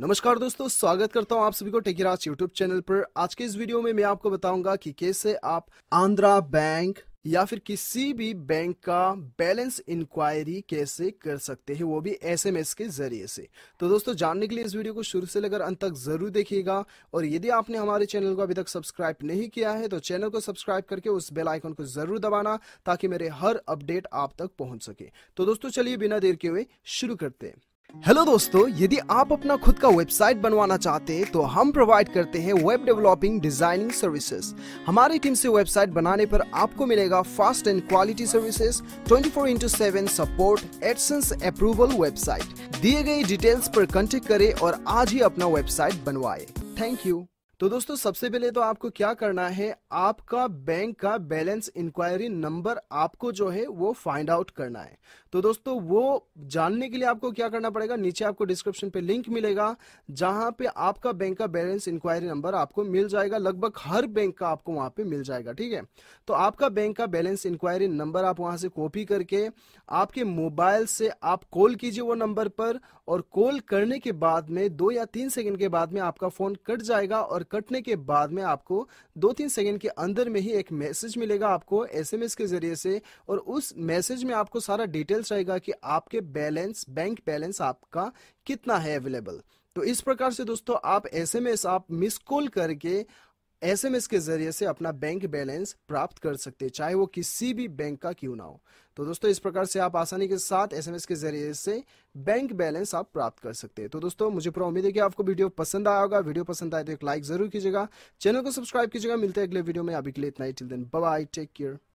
नमस्कार दोस्तों स्वागत करता हूं आप सभी को टेकीराज यूट्यूब चैनल पर आज के इस वीडियो में मैं आपको बताऊंगा कि कैसे आप आंध्रा बैंक या फिर किसी भी बैंक का बैलेंस इंक्वायरी कैसे कर सकते हैं वो भी एसएमएस के जरिए से तो दोस्तों जानने के लिए इस वीडियो को शुरू से लेकर अंत तक जरूर देखिएगा और यदि आपने हमारे चैनल को अभी तक सब्सक्राइब नहीं किया है तो चैनल को सब्सक्राइब करके उस बेल आइकन को जरूर दबाना ताकि मेरे हर अपडेट आप तक पहुंच सके तो दोस्तों चलिए बिना देर के हुए शुरू करते हैं हेलो दोस्तों यदि आप अपना खुद का वेबसाइट बनवाना चाहते हैं तो हम प्रोवाइड करते हैं वेब डेवलपिंग डिजाइनिंग सर्विसेज हमारी टीम से वेबसाइट बनाने पर आपको मिलेगा fast and quality services 24 four into seven support AdSense approval website दिए गए डिटेल्स पर कंटेक्ट करें और आज ही अपना वेबसाइट बनवाए थैंक यू तो दोस्तों सबसे पहले तो आपको क्या करना है आपका बैंक का बैलेंस इंक्वायरी नंबर आपको जो है वो फाइंड आउट करना है तो दोस्तों वो जानने के लिए आपको क्या करना पड़ेगा नीचे आपको डिस्क्रिप्शन पे लिंक मिलेगा जहां पे आपका बैंक का बैलेंस इंक्वायरी नंबर आपको मिल जाएगा लगभग हर बैंक का आपको वहां पर मिल जाएगा ठीक है तो आपका बैंक का बैलेंस इंक्वायरी नंबर आप वहां से कॉपी करके आपके मोबाइल से आप कॉल कीजिए वो नंबर पर और कॉल करने के बाद में दो या तीन सेकेंड के बाद में आपका फोन कट जाएगा और कटने के बाद में आपको दो तीन सेकेंड के अंदर में ही एक मैसेज मिलेगा आपको एसएमएस के जरिए से और उस मैसेज में आपको सारा डिटेल्स रहेगा कि आपके बैलेंस बैंक बैलेंस आपका कितना है अवेलेबल तो इस प्रकार से दोस्तों आप एसएमएस आप मिस कॉल करके एसएमएस के जरिए से अपना बैंक बैलेंस प्राप्त कर सकते हैं चाहे वो किसी भी बैंक का क्यों ना हो तो दोस्तों इस प्रकार से आप आसानी के साथ एसएमएस के जरिए से बैंक बैलेंस आप प्राप्त कर सकते हैं तो दोस्तों मुझे पूरा उम्मीद है कि आपको वीडियो पसंद आया होगा वीडियो पसंद आए तो एक लाइक जरूर कीजिएगा चैनल को सब्सक्राइब कीजिएगा मिलते हैं अगले वीडियो में अभी के लिए इतना ही till then bye take care